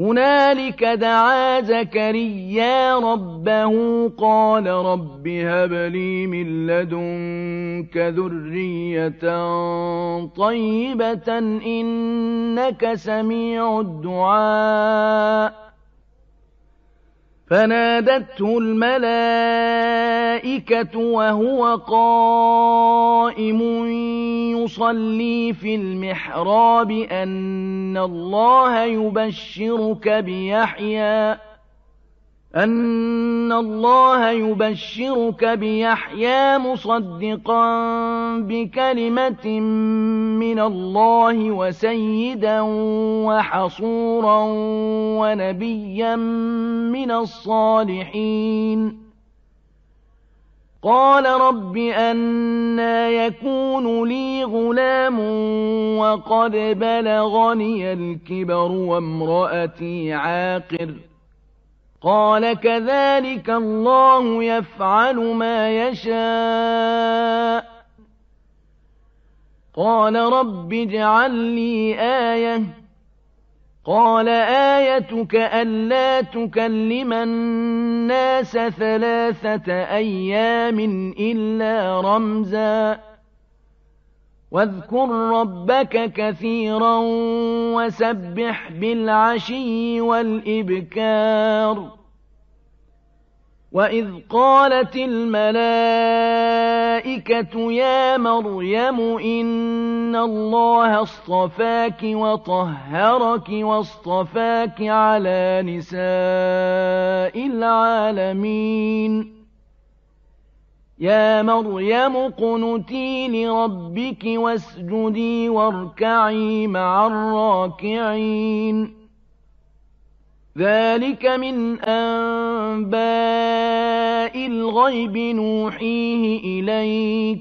هنالك دعا زكريا ربه قال رب هب لي من لدنك ذرية طيبة إنك سميع الدعاء فنادته الملائكة وهو قائم يصلي في المحراب أن الله يبشرك بيحيى أن الله يبشرك بيحيى مصدقا بكلمة من الله وسيدا وحصورا ونبيا من الصالحين قال رب أنا يكون لي غلام وقد بلغني الكبر وامرأتي عاقر قال كذلك الله يفعل ما يشاء قال رب اجعل لي آية قال آيتك ألا تكلم الناس ثلاثة أيام إلا رمزاً واذكر ربك كثيرا وسبح بالعشي والإبكار وإذ قالت الملائكة يا مريم إن الله اصطفاك وطهرك واصطفاك على نساء العالمين يا مريم اقْنُتِي لربك واسجدي واركعي مع الراكعين ذلك من أنباء الغيب نوحيه إليك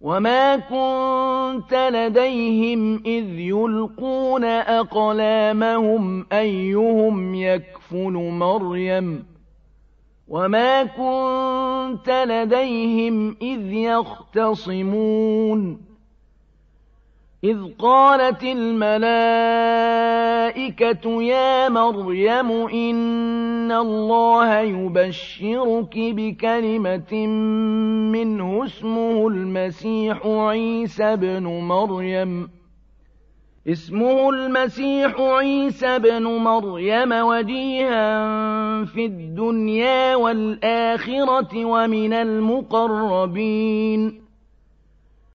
وما كنت لديهم إذ يلقون أقلامهم أيهم يكفل مريم وما كنت لديهم إذ يختصمون إذ قالت الملائكة يا مريم إن الله يبشرك بكلمة منه اسمه المسيح عيسى بن مريم اسمه المسيح عيسى بن مريم وجيها في الدنيا والآخرة ومن المقربين